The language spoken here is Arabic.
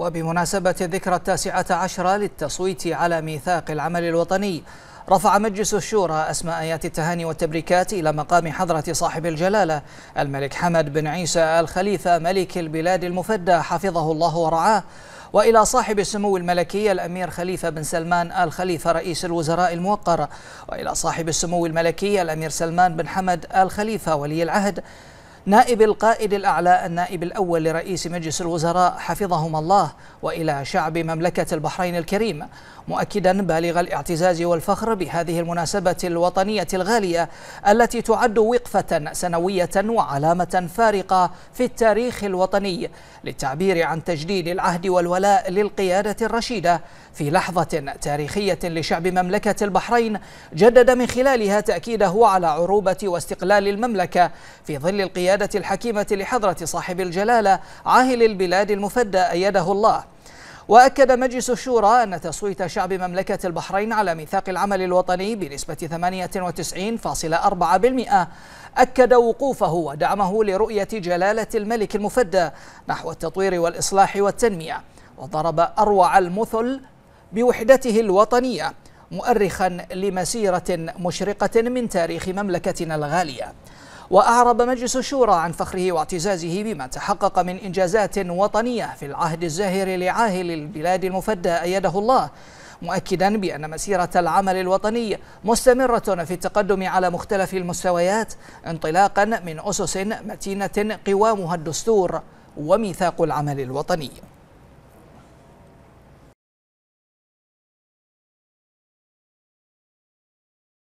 وبمناسبة الذكرى التاسعة عشرة للتصويت على ميثاق العمل الوطني رفع مجلس الشورى أسماء آيات التهاني والتبريكات إلى مقام حضرة صاحب الجلالة الملك حمد بن عيسى الخليفة ملك البلاد المفدى حفظه الله ورعاه وإلى صاحب السمو الملكي الأمير خليفة بن سلمان آل خليفة رئيس الوزراء الموقر وإلى صاحب السمو الملكي الأمير سلمان بن حمد آل خليفة ولي العهد نائب القائد الأعلى النائب الأول لرئيس مجلس الوزراء حفظهما الله وإلى شعب مملكة البحرين الكريم مؤكدا بالغ الاعتزاز والفخر بهذه المناسبة الوطنية الغالية التي تعد وقفة سنوية وعلامة فارقة في التاريخ الوطني للتعبير عن تجديد العهد والولاء للقيادة الرشيدة في لحظة تاريخية لشعب مملكة البحرين جدد من خلالها تأكيده على عروبة واستقلال المملكة في ظل القيادة بالقيادة الحكيمة لحضرة صاحب الجلالة عاهل البلاد المفدى أيده الله وأكد مجلس الشورى أن تصويت شعب مملكة البحرين على ميثاق العمل الوطني بنسبة 98.4% أكد وقوفه ودعمه لرؤية جلالة الملك المفدى نحو التطوير والإصلاح والتنمية وضرب أروع المثل بوحدته الوطنية مؤرخا لمسيرة مشرقة من تاريخ مملكتنا الغالية وأعرب مجلس الشورى عن فخره واعتزازه بما تحقق من إنجازات وطنية في العهد الزاهر لعاهل البلاد المفدى أيده الله مؤكدا بأن مسيرة العمل الوطني مستمرة في التقدم على مختلف المستويات انطلاقا من أسس متينة قوامها الدستور وميثاق العمل الوطني